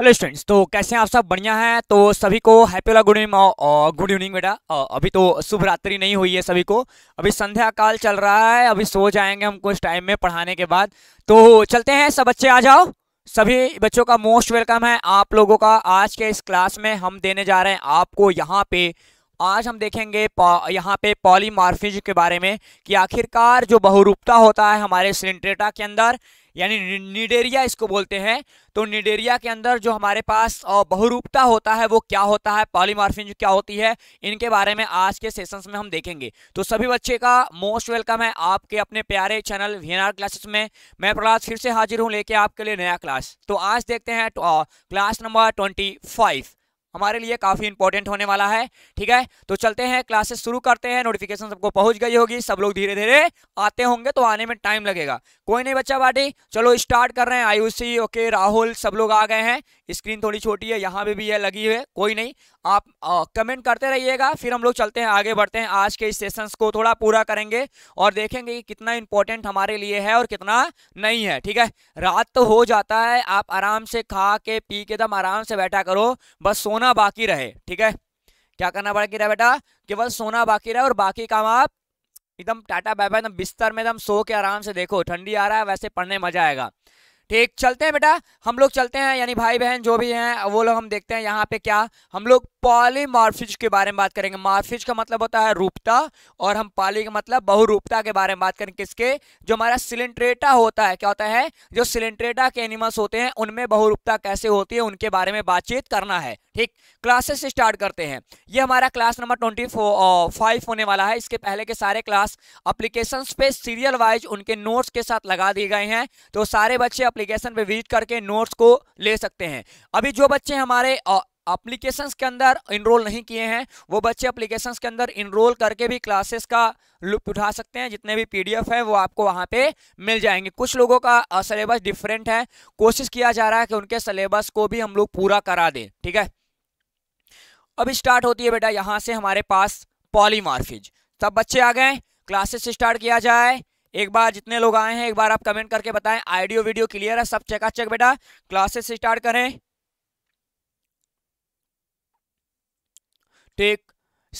Hello students तो कैसे हैं आप सब बढ़िया हैं तो सभी को हैप्पी वाला गुड इवनिंग गुड इवनिंग बेटा अभी तो शुभ रात्रि नहीं हुई है सभी को अभी संध्या काल चल रहा है अभी सो जाएंगे हम कुछ टाइम में पढ़ाने के बाद तो चलते हैं सब बच्चे आ जाओ सभी बच्चों का मोस्ट वेलकम है आप लोगों का आज के इस क्लास में हम देने जा रहे हैं आपको यहाँ पे आज हम देखेंगे यहाँ पे पॉलीमार्फिज के बारे में कि आखिरकार जो बहुरूपता होता है हमारे सिलेंट्रेटा के अंदर यानी निडेरिया इसको बोलते हैं तो निडेरिया के अंदर जो हमारे पास बहुरूपता होता है वो क्या होता है पॉलीमार्फिज क्या होती है इनके बारे में आज के सेशंस में हम देखेंगे तो सभी बच्चे का मोस्ट वेलकम है आपके अपने प्यारे चैनल वी क्लासेस में मैं प्रहलाद फिर से हाजिर हूँ लेके आपके लिए नया क्लास तो आज देखते हैं क्लास नंबर ट्वेंटी हमारे लिए काफ़ी इंपॉर्टेंट होने वाला है ठीक है तो चलते हैं क्लासेस शुरू करते हैं नोटिफिकेशन सबको पहुंच गई होगी सब लोग धीरे धीरे आते होंगे तो आने में टाइम लगेगा कोई नहीं बच्चा बाटी चलो स्टार्ट कर रहे हैं आयुषी ओके राहुल सब लोग आ गए हैं स्क्रीन थोड़ी छोटी है यहाँ पे भी है लगी हुई है कोई नहीं आप कमेंट करते रहिएगा फिर हम लोग चलते हैं आगे बढ़ते हैं आज के इस सेशन को थोड़ा पूरा करेंगे और देखेंगे कि कितना इम्पोर्टेंट हमारे लिए है और कितना नहीं है ठीक है रात तो हो जाता है आप आराम से खा के पी के दम आराम से बैठा करो बस सोना बाकी रहे ठीक है क्या करना बाकी रहे बेटा कि बस सोना बाकी रहे और बाकी काम आप एकदम टाटा बाय बाय एकदम बिस्तर में एकदम सो के आराम से देखो ठंडी आ रहा है वैसे पढ़ने मजा आएगा ठीक चलते हैं बेटा हम लोग चलते हैं यानी भाई बहन जो भी हैं वो लोग हम देखते हैं यहाँ पे क्या हम लोग मार्फिज के बारे में बात करेंगे मार्फिज का मतलब होता है रूपता और हम पाली का मतलब बहुरूपता के बारे में बात करेंगे किसके जो हमारा सिलेंट्रेटा होता है क्या होता है जो सिलेंट्रेटा के एनिमल्स होते हैं उनमें बहुरूपता कैसे होती है उनके बारे में बातचीत करना है ठीक क्लासेस स्टार्ट करते हैं ये हमारा क्लास नंबर ट्वेंटी फाइव होने वाला है इसके पहले के सारे क्लास अप्लीकेशन पे सीरियल वाइज उनके नोट्स के साथ लगा दिए गए हैं तो सारे बच्चे एप्लीकेशन पे विजिट करके नोट्स को ले सकते हैं अभी जो बच्चे हमारे अप्लीकेशन के अंदर इनरोल नहीं किए हैं वो बच्चे अप्लीकेशन के अंदर इनरोल करके भी क्लासेस का लुप्त उठा सकते हैं जितने भी पीडीएफ डी है वो आपको वहाँ पे मिल जाएंगे कुछ लोगों का सलेबस डिफरेंट है कोशिश किया जा रहा है कि उनके सलेबस को भी हम लोग पूरा करा दें ठीक है अब स्टार्ट होती है बेटा यहाँ से हमारे पास पॉलीमार्फिज सब बच्चे आ गए क्लासेस स्टार्ट किया जाए एक बार जितने लोग आए हैं एक बार आप कमेंट करके बताएं आइडियो वीडियो क्लियर है सब चेका चेक बेटा क्लासेस स्टार्ट करें ठीक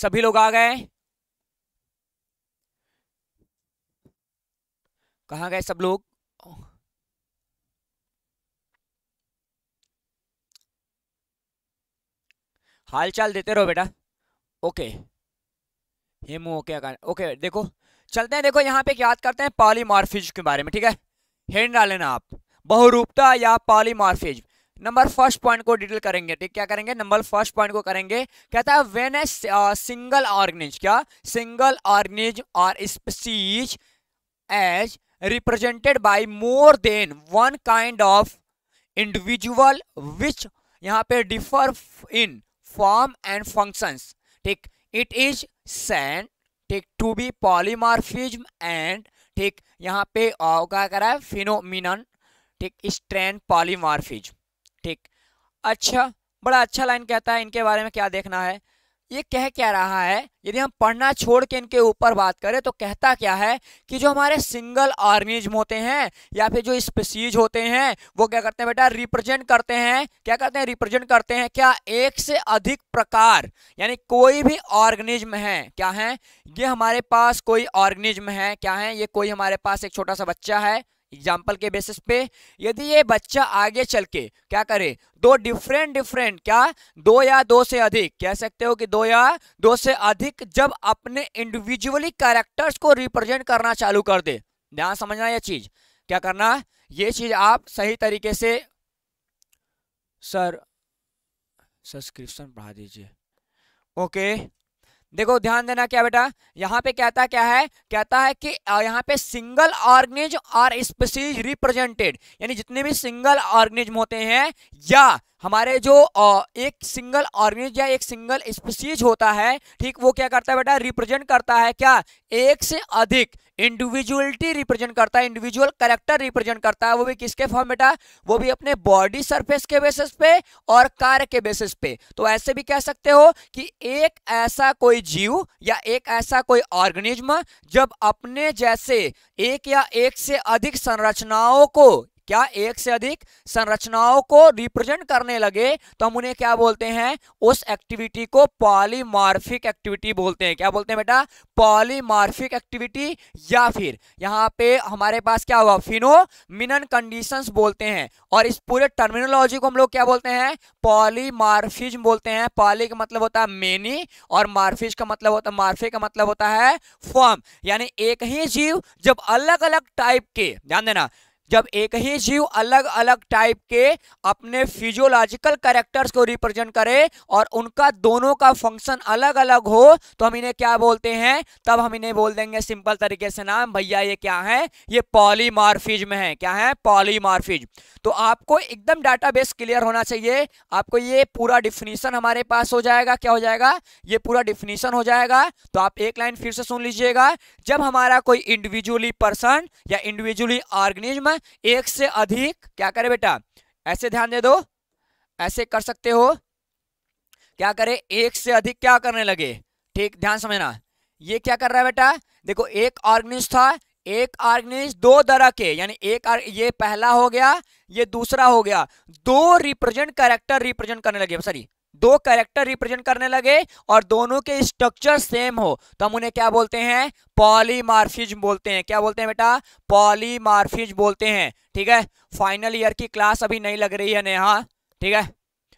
सभी लोग आ गए कहाँ गए सब लोग हालचाल देते रहो बेटा ओके हेमू ओके ओके देखो चलते हैं देखो यहाँ पे याद करते हैं पॉलीमार्फिज के बारे में ठीक है हेड डाल लेना आप बहुरूपता या पॉलीमार्फिज नंबर फर्स्ट पॉइंट को डिटेल करेंगे ठीक क्या करेंगे नंबर फर्स्ट पॉइंट को करेंगे कहता है वेन ए सिंगल ऑर्गेनिज क्या सिंगल ऑर्गेनिज और species as represented by more than one kind of individual which यहाँ पे differ in form and functions ठीक इट इज सेंड ठीक टू बी पॉलीमार्फिज्म एंड ठीक यहाँ पे क्या करा है फिनोमिन ठीक स्ट्रैंड पॉलीमॉर्फिज्म ठीक अच्छा बड़ा अच्छा लाइन कहता है इनके बारे में क्या देखना है ये कह क्या रहा है यदि हम पढ़ना छोड़ के इनके ऊपर बात करें तो कहता क्या है कि जो हमारे सिंगल ऑर्गेनिज्म होते हैं या फिर जो स्पेसीज होते हैं वो क्या करते हैं बेटा रिप्रेजेंट करते हैं क्या करते हैं रिप्रेजेंट करते हैं क्या एक से अधिक प्रकार यानी कोई भी ऑर्गेनिज्म है क्या है ये हमारे पास कोई ऑर्गेनिज्म है क्या है ये कोई हमारे पास एक छोटा सा बच्चा है एग्जाम्पल के बेसिस पे यदि ये बच्चा आगे चल के क्या करे दो डिफरेंट डिफरेंट क्या दो या दो से अधिक कह सकते हो कि दो या दो से अधिक जब अपने इंडिविजुअली कैरेक्टर्स को रिप्रेजेंट करना चालू कर दे ध्यान समझना यह चीज क्या करना ये चीज आप सही तरीके से सर सब्सक्रिप्शन बढ़ा दीजिए ओके देखो ध्यान देना क्या बेटा यहाँ पे कहता क्या है कहता है कि यहाँ पे सिंगल ऑर्गेनिज और स्पेसीज रिप्रेजेंटेड यानी जितने भी सिंगल ऑर्गेनिज्म होते हैं या हमारे जो एक सिंगल ऑर्गेनिज या एक सिंगल स्पेसीज होता है ठीक वो क्या करता है बेटा रिप्रेजेंट करता है क्या एक से अधिक इंडिविजुअलिटी रिप्रेजेंट करता है इंडिविजुअल करेक्टर रिप्रेजेंट करता है वो भी किसके फॉर्म बेटा वो भी अपने बॉडी सरफेस के बेसिस पे और कार्य के बेसिस पे तो ऐसे भी कह सकते हो कि एक ऐसा कोई जीव या एक ऐसा कोई ऑर्गेनिज्म जब अपने जैसे एक या एक से अधिक संरचनाओं को क्या एक से अधिक संरचनाओं को रिप्रेजेंट करने लगे तो हम उन्हें क्या बोलते हैं उस एक्टिविटी को पॉलीमार्फिक एक्टिविटी बोलते हैं क्या बोलते हैं बेटा पॉलीमार्फिक एक्टिविटी या फिर यहाँ पे हमारे पास क्या होगा मिनन कंडीशन बोलते हैं और इस पूरे टर्मिनोलॉजी को हम लोग क्या बोलते हैं पॉलीमार्फिज बोलते हैं पॉली का मतलब होता है मेनी और मार्फिज मतलब का मतलब होता है मार्फिक का मतलब होता है फॉर्म यानी एक ही जीव जब अलग अलग टाइप के ध्यान देना जब एक ही जीव अलग अलग टाइप के अपने फिजियोलॉजिकल करेक्टर्स को रिप्रेजेंट करे और उनका दोनों का फंक्शन अलग अलग हो तो हम इन्हें क्या बोलते हैं तब हम इन्हें बोल देंगे सिंपल तरीके से नाम भैया ये क्या है ये में है क्या है पॉलीमार्फिज तो आपको एकदम बेस क्लियर होना चाहिए आपको ये पूरा डिफिनीशन हमारे पास हो जाएगा क्या हो जाएगा ये पूरा डिफिनीशन हो जाएगा तो आप एक लाइन फिर से सुन लीजिएगा जब हमारा कोई इंडिविजुअली पर्सन या इंडिविजुअली ऑर्गेनिज्म एक से अधिक क्या करे बेटा ऐसे ध्यान दे दो ऐसे कर सकते हो क्या करे एक से अधिक क्या करने लगे ठीक ध्यान समझना ये क्या कर रहा है बेटा देखो एक ऑर्गेनिज था एक ऑर्गेनिज दो तरह के यानी एक ये पहला हो गया ये दूसरा हो गया दो रिप्रेजेंट कैरेक्टर रिप्रेजेंट करने लगे सॉरी दो कैरेक्टर रिप्रेजेंट करने लगे और दोनों के स्ट्रक्चर सेम हो तो हम उन्हें क्या बोलते हैं पॉलीमार्फिज्म बोलते हैं क्या बोलते हैं बेटा पॉलीमार्फिज्म बोलते हैं ठीक है फाइनल ईयर की क्लास अभी नहीं लग रही है नेहा ठीक है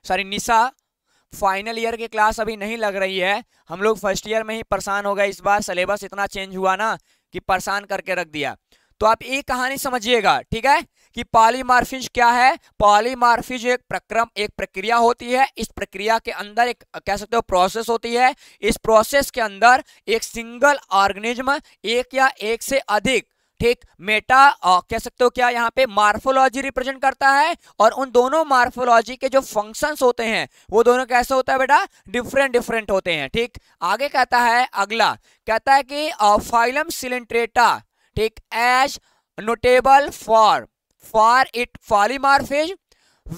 सॉरी निशा फाइनल ईयर की क्लास अभी नहीं लग रही है हम लोग फर्स्ट ईयर में ही परेशान हो गए इस बार सिलेबस इतना चेंज हुआ ना कि परेशान करके रख दिया तो आप ये कहानी समझिएगा ठीक है कि पॉलीमार्फिज क्या है पॉलीमार्फिज एक प्रक्रम एक प्रक्रिया होती है इस प्रक्रिया के अंदर एक कह सकते हो प्रोसेस होती है इस प्रोसेस के अंदर एक सिंगल ऑर्गेनिज्म एक या एक से अधिक ठीक मेटा आ, कह सकते हो क्या यहाँ पे मार्फोलॉजी रिप्रेजेंट करता है और उन दोनों मार्फोलॉजी के जो फंक्शंस होते हैं वो दोनों कैसे होता है बेटा डिफरेंट डिफरेंट होते हैं ठीक आगे कहता है अगला कहता है कि फाइलम सिलेंट्रेटा ठीक as notable for for its phase?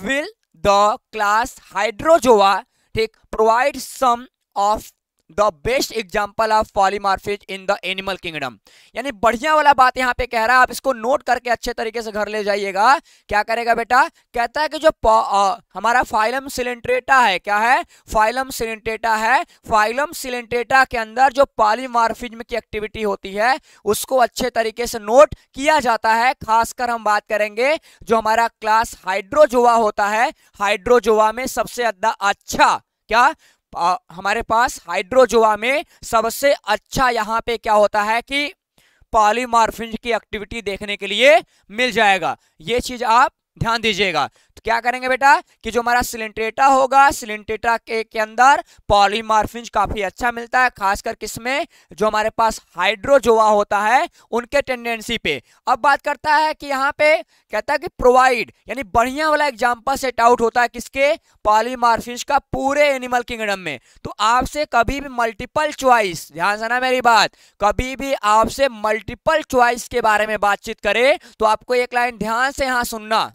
will the class Hydrozoa take provide some of the best example of polymorphism in the animal kingdom यानी बढ़िया वाला बात यहाँ पे कह रहा है आप इसको नोट करके अच्छे तरीके से घर ले जाइएगा क्या करेगा बेटा कहता है कि जो आ, हमारा फाइलम सिलेंट्रेटा है क्या है फाइलम सिलेंट्रेटा है फाइलम सिलेंट्रेटा के अंदर जो पॉलीमार्फिज्म की एक्टिविटी होती है उसको अच्छे तरीके से नोट किया जाता है खासकर हम बात करेंगे जो हमारा क्लास हाइड्रोजोआ होता है हाइड्रोजोआ में सबसे ज्यादा अच्छा क्या हमारे पास हाइड्रोजोआ में सबसे अच्छा यहाँ पे क्या होता है कि पॉलीमार्फिन की एक्टिविटी देखने के लिए मिल जाएगा ये चीज आप ध्यान दीजिएगा तो क्या करेंगे बेटा कि जो हमारा सिलेंट्रेटा होगा सिलेंट्रेटा के, के अंदर पॉलीमार्फिन काफी अच्छा मिलता है खासकर किसमें जो हमारे पास हाइड्रोजोआ होता है उनके टेंडेंसी पे अब बात करता है कि यहाँ पे कहता है कि प्रोवाइड यानी बढ़िया वाला एग्जाम्पल सेट आउट होता है किसके पॉलीमार्फिन का पूरे एनिमल किंगडम में तो आपसे कभी भी मल्टीपल च्वाइस ध्यान से ना मेरी बात कभी भी आपसे मल्टीपल च्वाइस के बारे में बातचीत करे तो आपको एक लाइन ध्यान से यहाँ सुनना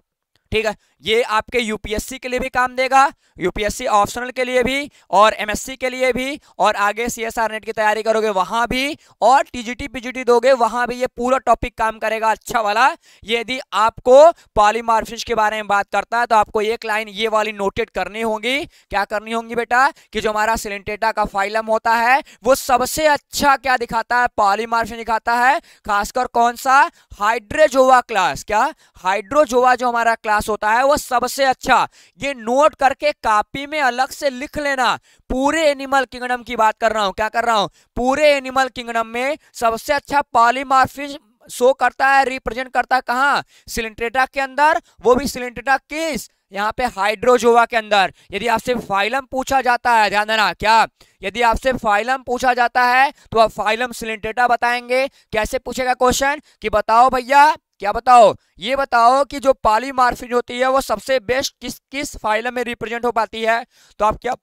ठीक है ये आपके यूपीएससी के लिए भी काम देगा यूपीएससी ऑप्शनल के लिए भी और एमएससी के लिए भी और आगे सी एस आर नेट की तैयारी करोगे वहां भी और टीजीटी पीजीटी दोगे वहां भी ये पूरा टॉपिक काम करेगा अच्छा वाला यदि आपको पॉलीमार्फिश के बारे में बात करता है तो आपको एक लाइन ये वाली नोटेड करनी होगी क्या करनी होगी बेटा कि जो हमारा सिलेंटेटा का फाइलम होता है वो सबसे अच्छा क्या दिखाता है पॉलीमार्फिश दिखाता है खासकर कौन सा हाइड्रोजोवा क्लास क्या हाइड्रोजोवा जो हमारा क्लास पास होता है वह सबसे अच्छा ये नोट करके कापी में अलग से लिख लेना पूरे एनिमल किंगडम की बात कर रहा हूँ क्या कर रहा हूँ पूरे एनिमल किंगडम में सबसे अच्छा पॉलीमार्फिज शो करता है रिप्रेजेंट करता है कहा सिलिंट्रेटा के अंदर वो भी सिलिंट्रेटा किस यहाँ पे हाइड्रोजोवा के अंदर यदि आपसे फाइलम पूछा जाता है ध्यान देना क्या यदि आपसे फाइलम पूछा जाता है तो आप फाइलम सिलेंटेटा बताएंगे कैसे पूछेगा क्वेश्चन कि बताओ भैया क्या बताओ ये बताओ कि जो पॉलीमार्फिन होती है वो सबसे बेस्ट किस किस फाइल में रिप्रेजेंट हो पाती है तो आप क्या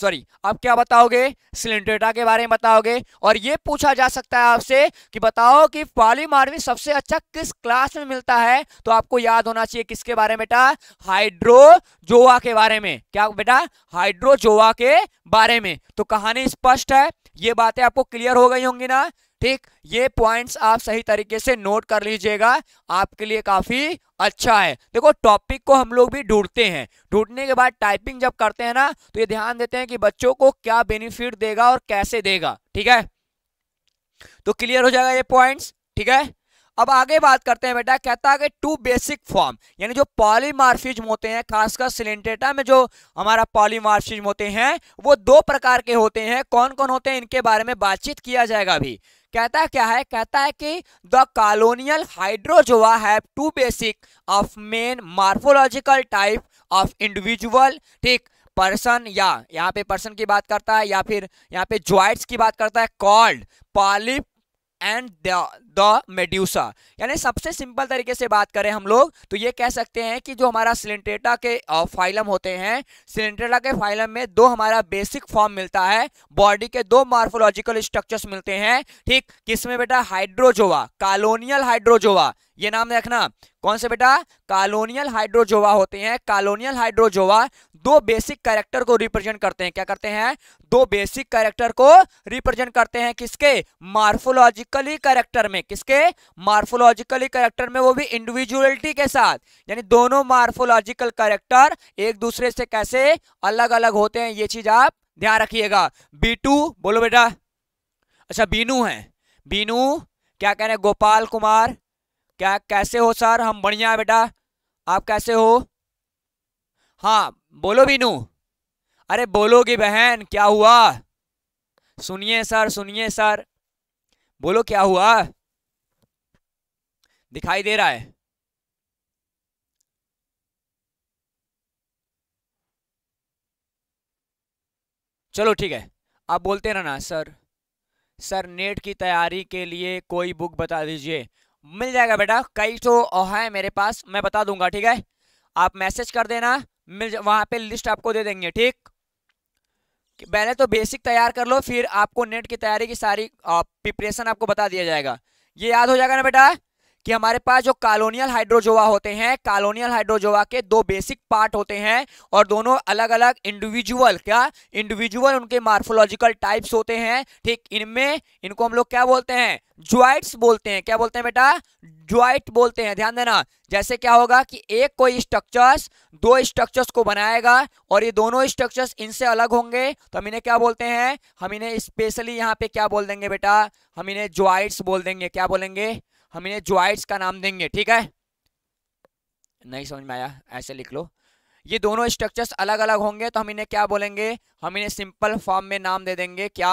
सॉरी आप क्या बताओगे सिलेंड्रेटा के बारे में बताओगे और ये पूछा जा सकता है आपसे कि बताओ कि पॉलीमार्विन सबसे अच्छा किस क्लास में मिलता है तो आपको याद होना चाहिए किसके बारे में बेटा हाइड्रोजोआ के बारे में क्या बेटा हाइड्रोजोआ के बारे में तो कहानी स्पष्ट है ये बातें आपको क्लियर हो गई होंगी ना ठीक ये पॉइंट्स आप सही तरीके से नोट कर लीजिएगा आपके लिए काफ़ी अच्छा है देखो टॉपिक को हम लोग भी ढूंढते हैं ढूंढने के बाद टाइपिंग जब करते हैं ना तो ये ध्यान देते हैं कि बच्चों को क्या बेनिफिट देगा और कैसे देगा ठीक है तो क्लियर हो जाएगा ये पॉइंट्स ठीक है अब आगे बात करते हैं बेटा कहता है कि टू बेसिक फॉर्म यानी जो पॉलीमार्फिज्म होते हैं खासकर सिलेंटेटा में जो हमारा पॉलीमार्फिज्म होते हैं वो दो प्रकार के होते हैं कौन कौन होते हैं इनके बारे में बातचीत किया जाएगा अभी कहता क्या है कहता है कि the colonial hydrozoa have two basic of main morphological type of individual ठीक पर्सन या यहाँ पे पर्सन की बात करता है या फिर यहाँ पे ज्वाइट्स की बात करता है called polyp and the medusa यानी सबसे सिंपल तरीके से बात करें हम लोग तो ये कह सकते हैं कि जो हमारा सिलेंट्रेटा के फाइलम होते हैं सिलेंट्रेटा के फाइलम में दो हमारा बेसिक फॉर्म मिलता है बॉडी के दो मार्फोलॉजिकल स्ट्रक्चर्स मिलते हैं ठीक किसमें बेटा हाइड्रोजोवा कॉलोनियल हाइड्रोजोवा ये नाम देखना कौन से बेटा कॉलोनियल हाइड्रोजोवा होते हैं कॉलोनियल हाइड्रोजोवा दो बेसिक कैरेक्टर को रिप्रेजेंट करते हैं क्या करते हैं दो बेसिक कैरेक्टर को रिप्रेजेंट करते हैं किसके मार्फोलॉजिकली कैरेक्टर में किसके मार्फोलॉजिकली कैरेक्टर में वो भी इंडिविजुअलिटी के साथ यानी दोनों मार्फोलॉजिकल कैरेक्टर एक दूसरे से कैसे अलग अलग होते हैं ये चीज आप ध्यान रखिएगा बीटू बोलो बेटा अच्छा बीनू है बीनू क्या कह रहे हैं गोपाल कुमार क्या कैसे हो सर हम बढ़िया बेटा आप कैसे हो हाँ बोलो बीनू अरे बोलोगी बहन क्या हुआ सुनिए सर सुनिए सर बोलो क्या हुआ दिखाई दे रहा है चलो ठीक है आप बोलते रहना सर सर नेट की तैयारी के लिए कोई बुक बता दीजिए मिल जाएगा बेटा कई तो है मेरे पास मैं बता दूंगा ठीक है आप मैसेज कर देना मिल वहाँ पे लिस्ट आपको दे देंगे ठीक पहले तो बेसिक तैयार कर लो फिर आपको नेट की तैयारी की सारी प्रिपरेशन आपको बता दिया जाएगा ये याद हो जाएगा ना बेटा कि हमारे पास जो कॉलोनियल हाइड्रोजोवा होते हैं कॉलोनियल हाइड्रोजोवा के दो बेसिक पार्ट होते हैं और दोनों अलग अलग इंडिविजुअल क्या इंडिविजुअल उनके मार्फोलॉजिकल टाइप्स होते हैं ठीक इनमें इनको हम लोग क्या बोलते हैं ज्वाइट्स बोलते हैं क्या बोलते हैं बेटा ज्वाइट बोलते हैं ध्यान देना जैसे क्या होगा कि एक कोई स्ट्रक्चर्स दो स्ट्रक्चर्स को बनाएगा और ये दोनों स्ट्रक्चर्स इनसे अलग होंगे तो हम इन्हें क्या बोलते हैं हम इन्हें स्पेशली यहाँ पे क्या बोल देंगे बेटा हम इन्हें ज्वाइट्स बोल देंगे क्या बोलेंगे हम इन्हें ज्वाइट्स का नाम देंगे ठीक है नहीं समझ में आया ऐसे लिख लो ये दोनों स्ट्रक्चर्स अलग अलग होंगे तो हम इन्हें क्या बोलेंगे हम इन्हें सिंपल फॉर्म में नाम दे देंगे क्या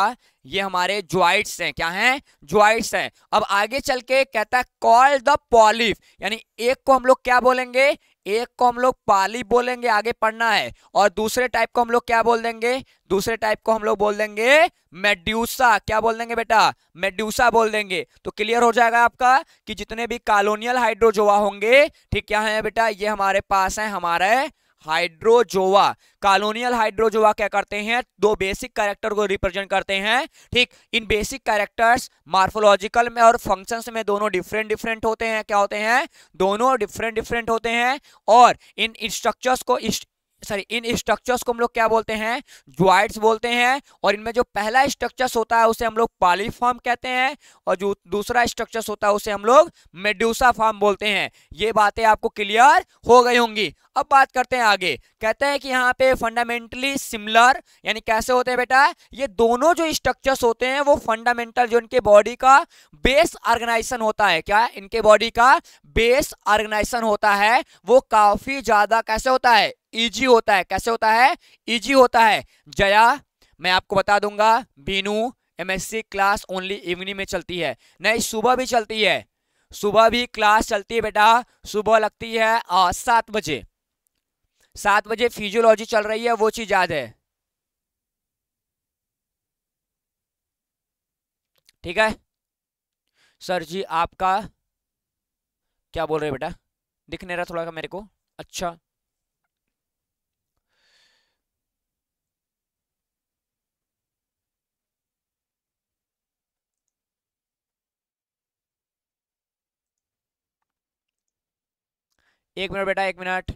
ये हमारे ज्वाइट्स हैं क्या हैं ज्वाइट्स हैं अब आगे चल के कहता है कॉल द पॉलिफ यानी एक को हम लोग क्या बोलेंगे एक को हम लोग पाली बोलेंगे आगे पढ़ना है और दूसरे टाइप को हम लोग क्या बोल देंगे दूसरे टाइप को हम लोग बोल देंगे मेड्यूसा क्या बोल देंगे बेटा मेड्यूसा बोल देंगे तो क्लियर हो जाएगा आपका कि जितने भी कॉलोनियल हाइड्रोजोआ होंगे ठीक क्या है बेटा ये हमारे पास है हमारे हाइड्रोजोवा कॉलोनियल हाइड्रोजोवा क्या करते हैं दो बेसिक कैरेक्टर को रिप्रेजेंट करते हैं ठीक इन बेसिक कैरेक्टर्स मार्फोलॉजिकल में और फंक्शन में दोनों डिफरेंट डिफरेंट होते हैं क्या होते हैं दोनों डिफरेंट डिफरेंट होते हैं और इन स्ट्रक्चर्स को सॉरी इन स्ट्रक्चर्स को हम लोग क्या बोलते हैं ज्वाइड्स बोलते हैं और इनमें जो पहला स्ट्रक्चर्स होता है उसे हम लोग पालीफॉर्म कहते हैं और जो दूसरा स्ट्रक्चर्स होता है उसे हम लोग मेड्यूसा फॉर्म बोलते हैं ये बातें आपको क्लियर हो गई होंगी अब बात करते हैं आगे कहते हैं कि यहाँ पे फंडामेंटली सिमिलर यानी कैसे होते हैं बेटा ये दोनों जो स्ट्रक्चर्स होते हैं वो फंडामेंटल जो इनके बॉडी का बेस ऑर्गेनाइजेशन होता है क्या इनके बॉडी का बेस ऑर्गेनाइजेशन होता है वो काफी ज्यादा कैसे होता है इजी होता है कैसे होता है इजी होता है जया मैं आपको बता दूंगा Binu MSc class only evening में चलती है नहीं सुबह भी चलती है सुबह भी क्लास चलती है बेटा सुबह लगती है सात बजे सात बजे फिजियोलॉजी चल रही है वो चीज याद है ठीक है सर जी आपका क्या बोल रहे बेटा दिख नहीं रहा थोड़ा का मेरे को अच्छा एक मिनट बेटा एक मिनट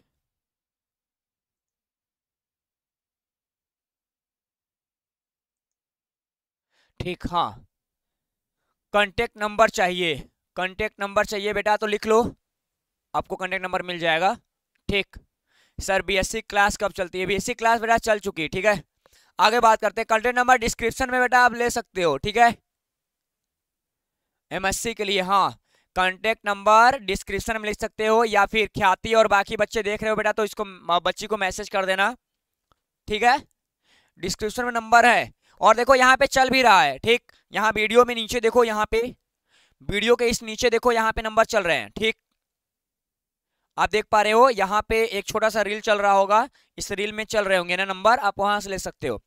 ठीक हाँ कॉन्टेक्ट नंबर चाहिए कॉन्टेक्ट नंबर चाहिए बेटा तो लिख लो आपको कॉन्टेक्ट नंबर मिल जाएगा ठीक सर बीएससी क्लास कब चलती है बीएससी क्लास बेटा चल चुकी है ठीक है आगे बात करते हैं कॉन्टेक्ट नंबर डिस्क्रिप्शन में बेटा आप ले सकते हो ठीक है एमएससी के लिए हाँ कॉन्टैक्ट नंबर डिस्क्रिप्शन में लिख सकते हो या फिर ख्याति और बाकी बच्चे देख रहे हो बेटा तो इसको बच्ची को मैसेज कर देना ठीक है डिस्क्रिप्शन में नंबर है और देखो यहाँ पे चल भी रहा है ठीक यहाँ वीडियो में नीचे देखो यहाँ पे वीडियो के इस नीचे देखो यहाँ पे नंबर चल रहे हैं ठीक आप देख पा रहे हो यहाँ पे एक छोटा सा रील चल रहा होगा इस रील में चल रहे होंगे ना नंबर आप वहां से ले सकते हो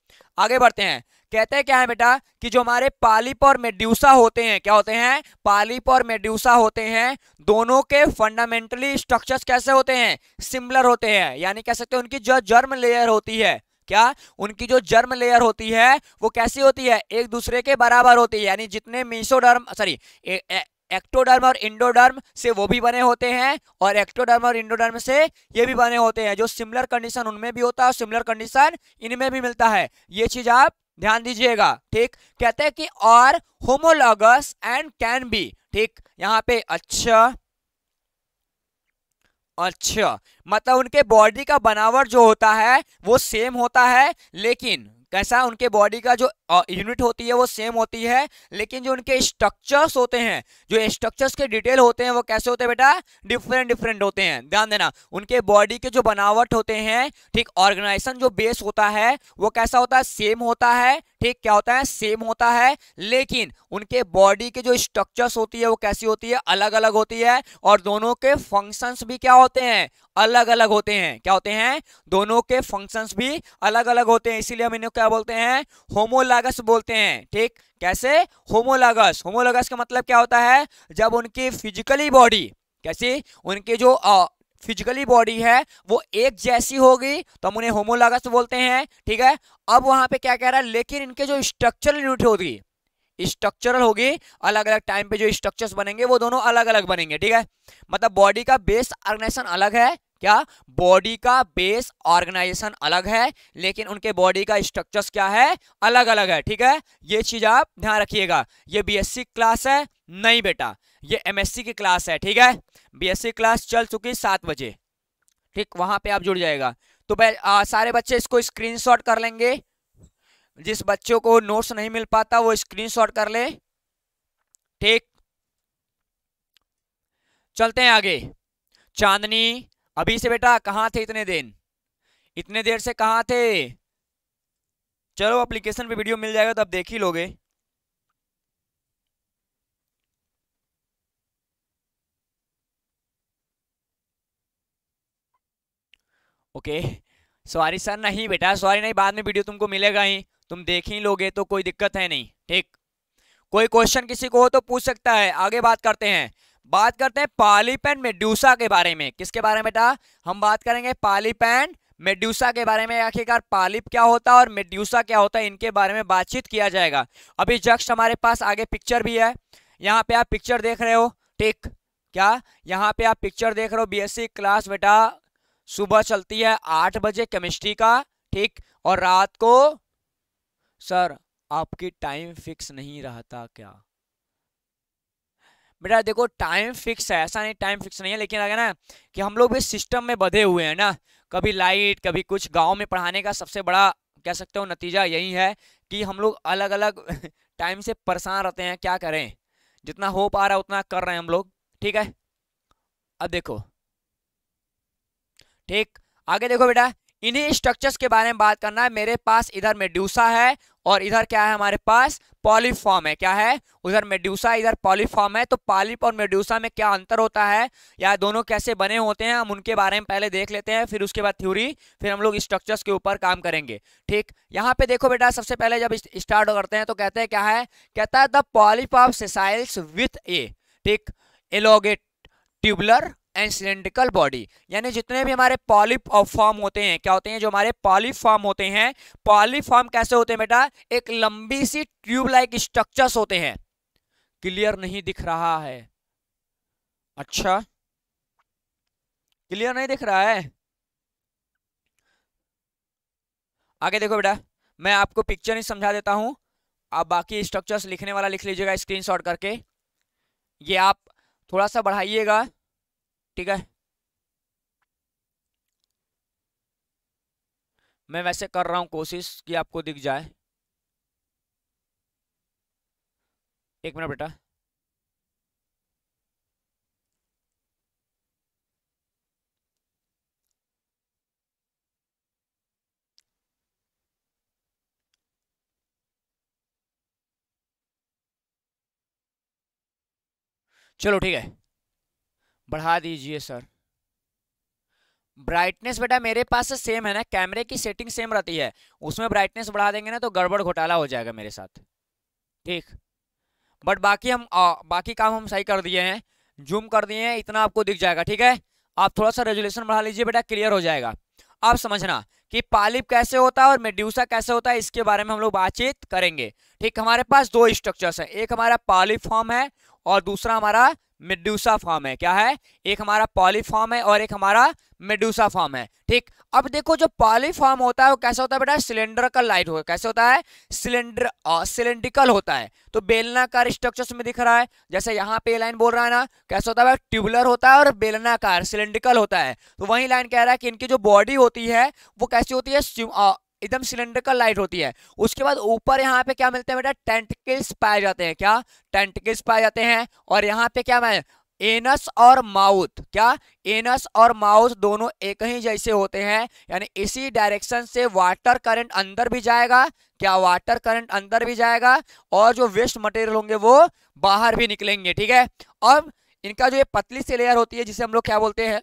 आगे बढ़ते हैं कहते हैं क्या है बेटा कि जो हमारे पालिप और मेड्यूसा होते हैं क्या होते हैं पालिप और मेड्यूसा होते हैं दोनों के फंडामेंटली स्ट्रक्चर कैसे होते हैं सिमिलर होते हैं यानी कह सकते हैं उनकी जो जर्म लेयर होती है क्या उनकी जो जर्म लेयर होती है वो कैसी होती है एक दूसरे के बराबर होती है यानी जितने मीसोडर्म सॉरी एक्टोडर्म और इंडोडर्म से वो भी बने होते हैं और एक्टोडर्म और इंडोडर्म से ये भी बने होते हैं जो सिमिलर कंडीशन उनमें भी होता है और सिमिलर कंडीशन इनमें भी मिलता है ये चीज आप ध्यान दीजिएगा ठीक कहते हैं कि और होमोलॉगस एंड कैन बी ठीक यहाँ पे अच्छा अच्छा मतलब उनके बॉडी का बनावट जो होता है वो सेम होता है लेकिन कैसा उनके बॉडी का जो यूनिट होती है वो सेम होती है लेकिन जो उनके स्ट्रक्चर्स होते हैं जो स्ट्रक्चर्स के डिटेल होते हैं वो कैसे होते हैं बेटा डिफरेंट डिफरेंट होते हैं ध्यान देना उनके बॉडी के जो बनावट होते हैं ठीक ऑर्गेनाइजेशन जो बेस होता है वो कैसा होता है सेम होता है ठीक क्या होता है सेम होता है लेकिन उनके बॉडी के जो स्ट्रक्चर्स होती है वो कैसी होती है अलग अलग होती है और दोनों के फंक्शंस भी क्या होते हैं अलग अलग होते हैं क्या होते हैं दोनों के फंक्शंस भी अलग अलग होते हैं इसीलिए हम इन्हें क्या बोलते हैं होमोलागस बोलते हैं ठीक कैसे होमोलागस होमोलागस का मतलब क्या होता है जब उनकी फिजिकली बॉडी कैसे उनके जो फिजिकली बॉडी है वो एक जैसी होगी तो हम उन्हें होमोलागस बोलते हैं ठीक है अब वहां पे क्या कह रहा है लेकिन इनके जो स्ट्रक्चरल यूनिट होगी स्ट्रक्चरल होगी अलग अलग टाइम पे जो स्ट्रक्चर्स बनेंगे वो दोनों अलग अलग बनेंगे ठीक है मतलब बॉडी का बेस ऑर्गेनाइजेशन अलग है क्या बॉडी का बेस ऑर्गेनाइजेशन अलग है लेकिन उनके बॉडी का स्ट्रक्चर्स क्या है अलग अलग है ठीक है ये चीज आप ध्यान रखिएगा ये बीएससी क्लास है नहीं बेटा ये एमएससी की क्लास है ठीक है बीएससी क्लास चल चुकी सात बजे ठीक वहां पे आप जुड़ जाएगा तो आ, सारे बच्चे इसको स्क्रीन कर लेंगे जिस बच्चों को नोट्स नहीं मिल पाता वो स्क्रीन कर ले ठीक चलते हैं आगे चांदनी अभी से बेटा कहाँ थे इतने दिन इतने देर से कहाँ थे चलो एप्लीकेशन पे वीडियो मिल जाएगा तो आप देख ही लोगे ओके सॉरी सर नहीं बेटा सॉरी नहीं बाद में वीडियो तुमको मिलेगा ही तुम देख ही लोगे तो कोई दिक्कत है नहीं ठीक कोई क्वेश्चन किसी को हो तो पूछ सकता है आगे बात करते हैं बात करते हैं पालीपेन मेड्यूसा के बारे में किसके बारे में बेटा हम बात करेंगे पालीपेन मेड्यूसा के बारे में आखिरकार पालिप क्या होता है और मेड्यूसा क्या होता है इनके बारे में बातचीत किया जाएगा अभी जक्स हमारे पास आगे पिक्चर भी है यहाँ पे आप पिक्चर देख रहे हो टिक क्या यहाँ पे आप पिक्चर देख रहे हो बीएससी क्लास बेटा सुबह चलती है आठ बजे केमिस्ट्री का ठीक और रात को सर आपकी टाइम फिक्स नहीं रहता क्या बेटा देखो टाइम फिक्स है ऐसा नहीं टाइम फिक्स नहीं है लेकिन अगर ना कि हम लोग भी सिस्टम में बधे हुए हैं ना कभी लाइट कभी कुछ गांव में पढ़ाने का सबसे बड़ा कह सकते हो नतीजा यही है कि हम लोग अलग अलग टाइम से परेशान रहते हैं क्या करें जितना हो पा रहा है उतना कर रहे हैं हम लोग ठीक है अब देखो ठीक आगे देखो बेटा इन्हीं स्ट्रक्चर्स के बारे में बात करना है मेरे पास इधर मेड्यूसा है और इधर क्या है हमारे पास पॉलीफॉर्म है क्या है उधर मेड्यूसा इधर पॉलीफॉर्म है तो पॉलिप और मेड्यूसा में क्या अंतर होता है या दोनों कैसे बने होते हैं हम उनके बारे में पहले देख लेते हैं फिर उसके बाद थ्योरी फिर हम लोग स्ट्रक्चर्स के ऊपर काम करेंगे ठीक यहाँ पे देखो बेटा सबसे पहले जब स्टार्ट करते हैं तो कहते हैं क्या है कहता है the polyp of sessiles with a ठीक elongate tubular and cylindrical body यानी जितने भी हमारे पॉलिप फॉर्म होते हैं क्या होते हैं जो हमारे पॉलीफॉर्म होते हैं पॉलीफॉर्म कैसे होते हैं बेटा एक लंबी सी ट्यूब लाइक स्ट्रक्चर्स होते हैं क्लियर नहीं दिख रहा है अच्छा क्लियर नहीं दिख रहा है आगे देखो बेटा मैं आपको पिक्चर ही समझा देता हूं आप बाकी स्ट्रक्चर्स लिखने वाला लिख लीजिएगा स्क्रीनशॉट करके ये आप थोड़ा सा बढ़ाइएगा ठीक है मैं वैसे कर रहा हूं कोशिश कि आपको दिख जाए एक मिनट बेटा चलो ठीक है बढ़ा दीजिए सर ब्राइटनेस बेटा मेरे पास सेम है ना कैमरे की सेटिंग सेम रहती है उसमें ब्राइटनेस बढ़ा देंगे ना तो गड़बड़ घोटाला हो जाएगा मेरे साथ ठीक बट बाकी हम आ, बाकी काम हम सही कर दिए हैं जूम कर दिए हैं इतना आपको दिख जाएगा ठीक है आप थोड़ा सा रेजुलेशन बढ़ा लीजिए बेटा क्लियर हो जाएगा आप समझना कि पालिप कैसे होता है और मेड्यूसा कैसे होता है इसके बारे में हम लोग बातचीत करेंगे ठीक हमारे पास दो स्ट्रक्चर्स हैं एक हमारा पालिप फॉर्म है और दूसरा हमारा मेडूसा फॉर्म है क्या है एक हमारा पॉलीफॉर्म है और एक हमारा मेड्यूसा फॉर्म है ठीक अब देखो जो पॉलीफॉर्म होता है वो कैसा होता है बेटा सिलेंडर का लाइट हो कैसे होता है सिलेंडर सिलेंड्रिकल होता है तो बेलनाकार स्ट्रक्चर्स में दिख रहा है जैसे यहाँ पे लाइन बोल रहा है ना कैसा होता है ट्यूबुलर होता है और बेलनाकार सिलेंड्रिकल होता है तो वही लाइन कह रहा है कि इनकी जो बॉडी होती है वो कैसी होती है एकदम सिलेंड्रिकल लाइट होती है उसके बाद ऊपर यहाँ पे क्या मिलते हैं बेटा टेंटकिल्स पाए जाते हैं क्या टेंटकिल्स पाए जाते हैं और यहाँ पे क्या मैं एनस और माउथ क्या एनस और माउथ दोनों एक ही जैसे होते हैं यानी इसी डायरेक्शन से वाटर करंट अंदर भी जाएगा क्या वाटर करंट अंदर भी जाएगा और जो वेस्ट मटेरियल होंगे वो बाहर भी निकलेंगे ठीक है अब इनका जो ये पतली सी लेयर होती है जिसे हम लोग क्या बोलते हैं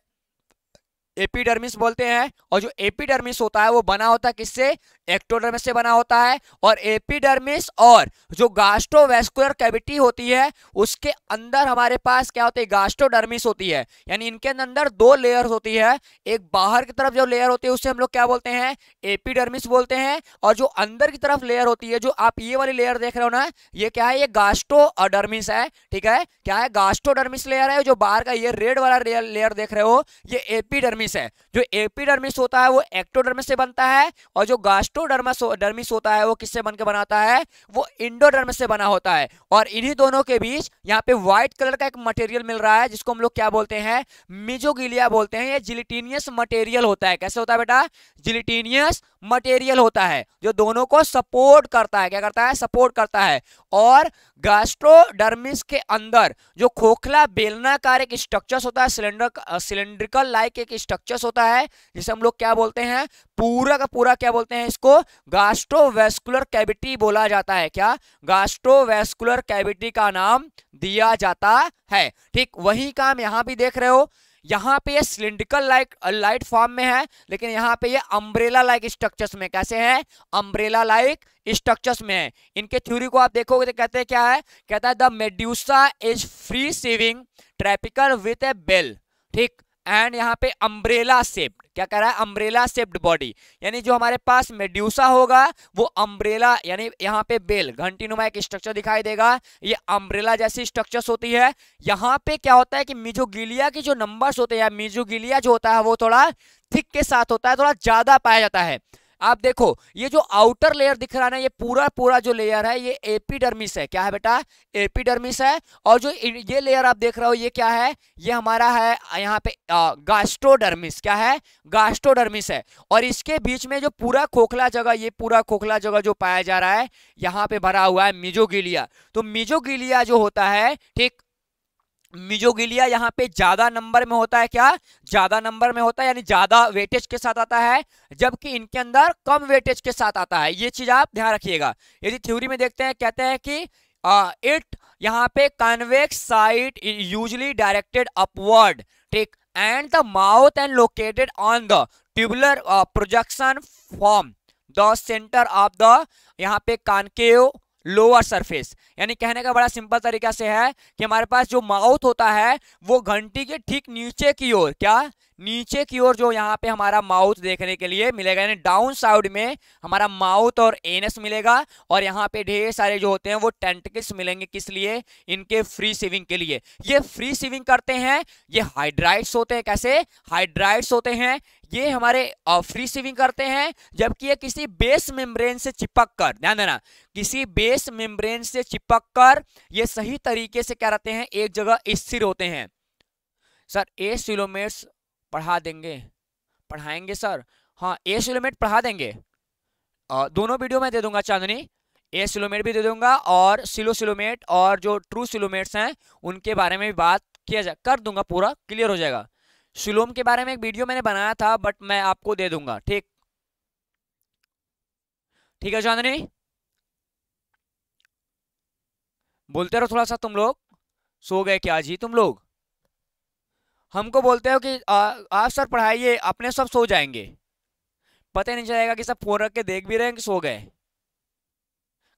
एपीडर्मिस बोलते हैं और जो एपिडर्मिस होता है वो बना होता है किससे एक्टोडर्मिस से बना होता है और एपिडर्मिस और जो गास्ट्रोवेस्कुलर कैविटी होती है उसके अंदर हमारे पास क्या होती है गास्ट्रोडर्मिस होती है यानी इनके अंदर दो लेयर होती है एक बाहर की तरफ जो लेयर होती है उससे हम लोग क्या बोलते हैं एपीडर्मिस बोलते हैं और जो अंदर की तरफ लेयर होती है जो आप ये वाली लेयर देख रहे हो ना ये क्या है ये गास्ट्रोडर्मिस है ठीक है क्या है गास्ट्रोडर्मिस लेयर है जो बाहर का ये रेड वाला लेयर देख रहे हो ये एपीडर्मिस एपिडर्मिस है जो एपिडर्मिस होता है वो एक्टोडर्मिस से बनता है और जो गास्ट्रोडर्मस डर्मिस होता है वो किससे बनकर बनाता है वो इंडोडर्मिस से बना होता है और इन्हीं दोनों के बीच यहाँ पे व्हाइट कलर का एक मटेरियल मिल रहा है जिसको हम लोग क्या बोलते हैं मिजोगिलिया बोलते हैं ये जिलिटीनियस मटेरियल होता है कैसे होता है बेटा जिलिटीनियस मटेरियल होता है जो दोनों को सपोर्ट करता है क्या करता है सपोर्ट करता है और गैस्ट्रोडर्मिस के अंदर जो खोखला बेलनाकार एक स्ट्रक्चर्स होता है सिलेंडर सिलेंड्रिकल लाइक एक स्ट्रक्चर्स होता है जिसे हम लोग क्या बोलते हैं पूरा का पूरा क्या बोलते हैं इसको गास्ट्रोवेस्कुलर कैविटी बोला जाता है क्या गास्ट्रोवेस्कुलर कैविटी का नाम दिया जाता है ठीक वही काम यहां भी देख रहे हो यहाँ पे ये सिलिंड्रिकल लाइट लाइट फॉर्म में है लेकिन यहाँ पे ये अम्ब्रेला लाइक स्ट्रक्चर्स में कैसे है अम्ब्रेला लाइक स्ट्रक्चर्स में है इनके थ्योरी को आप देखोगे तो कहते हैं क्या है कहता है the medusa is free swimming tropical with a bell ठीक एंड यहाँ पे अम्ब्रेला सेप्ड क्या कह रहा है अम्ब्रेला सेप्ड बॉडी यानी जो हमारे पास मेड्यूसा होगा वो अम्ब्रेला यानी यहाँ पे बेल घंटी नुमा एक स्ट्रक्चर दिखाई देगा ये अम्ब्रेला जैसी स्ट्रक्चर्स होती है यहाँ पे क्या होता है कि मिजोगिलिया के जो नंबर्स होते हैं मिजोगिलिया जो होता है वो थोड़ा थिक के साथ होता है थोड़ा ज्यादा पाया जाता है आप देखो ये जो आउटर लेयर दिख रहा है ना ये पूरा पूरा जो लेयर है ये एपिडर्मिस है क्या है बेटा एपिडर्मिस है और जो ये लेयर आप देख रहे हो ये क्या है ये हमारा है यहाँ पे गास्ट्रोडर्मिस क्या है गास्ट्रोडर्मिस है और इसके बीच में जो पूरा खोखला जगह ये पूरा खोखला जगह जो पाया जा रहा है यहाँ पे भरा हुआ है मिजोगिलिया तो मिजोगिलिया जो होता है ठीक मिजोगिलिया यहाँ पे ज्यादा नंबर में होता है क्या ज्यादा नंबर में होता है यानी ज्यादा वेटेज के साथ आता है जबकि इनके अंदर कम वेटेज के साथ आता है ये चीज आप ध्यान रखिएगा यदि थ्योरी में देखते हैं कहते हैं कि इट यहाँ पे convex side usually directed upward ठीक and the mouth and located on the tubular projection form the centre of the यहाँ पे कानकेव लोअर सरफेस यानी कहने का बड़ा सिंपल तरीका से है कि हमारे पास जो माउथ होता है वो घंटी के ठीक नीचे की ओर क्या नीचे की ओर जो यहाँ पे हमारा माउथ देखने के लिए मिलेगा यानी डाउन साइड में हमारा माउथ और एनस मिलेगा और यहाँ पे ढेर सारे जो होते हैं वो टेंटकिस मिलेंगे किस लिए इनके फ्री सिविंग के लिए ये फ्री सिविंग करते हैं ये हाइड्राइट्स होते हैं कैसे हाइड्राइट्स होते हैं ये हमारे फ्री स्विमिंग करते हैं जबकि ये किसी बेस मेम्ब्रेन से चिपक कर ध्यान देना किसी बेस मेम्ब्रेन से चिपक कर ये सही तरीके से क्या रहते हैं एक जगह स्थिर होते हैं सर ए सिलोमेट्स पढ़ा देंगे पढ़ाएंगे सर हाँ ए सिलोमेट पढ़ा देंगे आ, दोनों वीडियो में दे दूंगा चांदनी ए सिलोमेट भी दे दूंगा और सिलो सिलोमेट और जो ट्रू सिलोमेट्स हैं उनके बारे में भी बात किया जा कर दूंगा पूरा क्लियर हो जाएगा शिलोम के बारे में एक वीडियो मैंने बनाया था बट मैं आपको दे दूंगा ठीक ठीक है चांदनी बोलते रहो थोड़ा सा तुम लोग सो गए क्या जी तुम लोग हमको बोलते हो कि आ, आप सर पढ़ाइए अपने सब सो जाएंगे पता नहीं चलेगा कि सब फोन रख के देख भी रहे हैं कि सो गए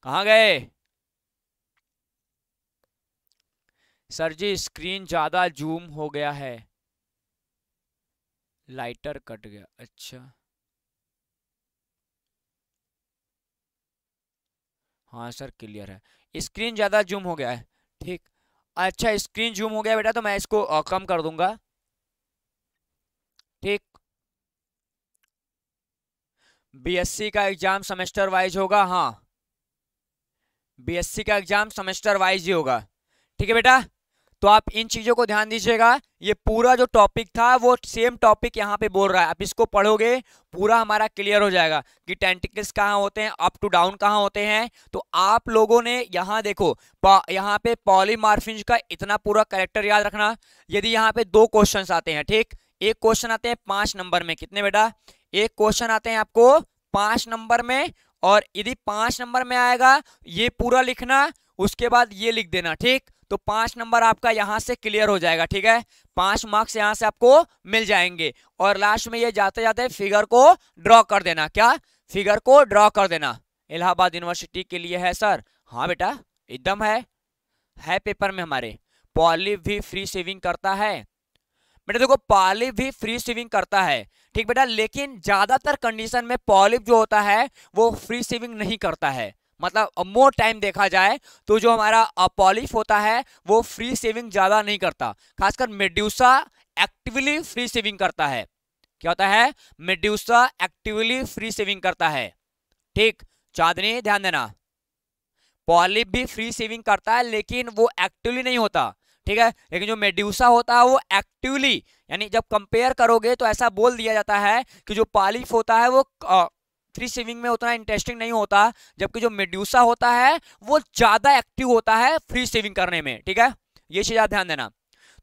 कहाँ गए सर जी स्क्रीन ज़्यादा जूम हो गया है लाइटर कट गया अच्छा हाँ सर क्लियर है स्क्रीन ज़्यादा जूम हो गया है ठीक अच्छा स्क्रीन जूम हो गया बेटा तो मैं इसको कम कर दूंगा ठीक बीएससी का एग्जाम सेमेस्टर वाइज होगा हाँ बीएससी का एग्जाम सेमेस्टर वाइज ही होगा ठीक है बेटा तो आप इन चीज़ों को ध्यान दीजिएगा ये पूरा जो टॉपिक था वो सेम टॉपिक यहाँ पे बोल रहा है आप इसको पढ़ोगे पूरा हमारा क्लियर हो जाएगा कि टेंटिकल्स कहाँ होते हैं अप टू डाउन कहाँ होते हैं तो आप लोगों ने यहाँ देखो यहाँ पे पॉलीमार्फिंज का इतना पूरा करेक्टर याद रखना यदि यहाँ पे दो क्वेश्चन आते हैं ठीक एक क्वेश्चन आते हैं पांच नंबर में कितने बेटा एक क्वेश्चन आते हैं आपको पांच नंबर में और यदि पांच नंबर में आएगा ये पूरा लिखना उसके बाद ये लिख देना ठीक तो पांच नंबर आपका यहां से क्लियर हो जाएगा ठीक है पांच मार्क्स यहां से आपको मिल जाएंगे और लास्ट में ये जाते जाते फिगर को ड्रॉ कर देना क्या फिगर को ड्रॉ कर देना इलाहाबाद यूनिवर्सिटी के लिए है सर हाँ बेटा एकदम है है पेपर में हमारे पॉलिव भी फ्री सेविंग करता है बेटा देखो पॉलिव भी फ्री सेविंग करता है ठीक बेटा लेकिन ज्यादातर कंडीशन में पॉलिव जो होता है वो फ्री सेविंग नहीं करता है मतलब मोर टाइम देखा जाए तो जो हमारा पॉलिश होता है वो फ्री सेविंग ज़्यादा नहीं करता खासकर मेड्यूसा एक्टिवली फ्री सेविंग करता है क्या होता है मेड्यूसा एक्टिवली फ्री सेविंग करता है ठीक चांदनी ध्यान देना पॉलिप भी फ्री सेविंग करता है लेकिन वो एक्टिवली नहीं होता ठीक है लेकिन जो मेड्यूसा होता है वो एक्टिवली यानी जब कंपेयर करोगे तो ऐसा बोल दिया जाता है कि जो पॉलिप होता है वो थ्री स्विमिंग में उतना इंटरेस्टिंग नहीं होता जबकि जो मेड्यूसा होता है वो ज़्यादा एक्टिव होता है फ्री स्विमिंग करने में ठीक है ये चीज़ आप ध्यान देना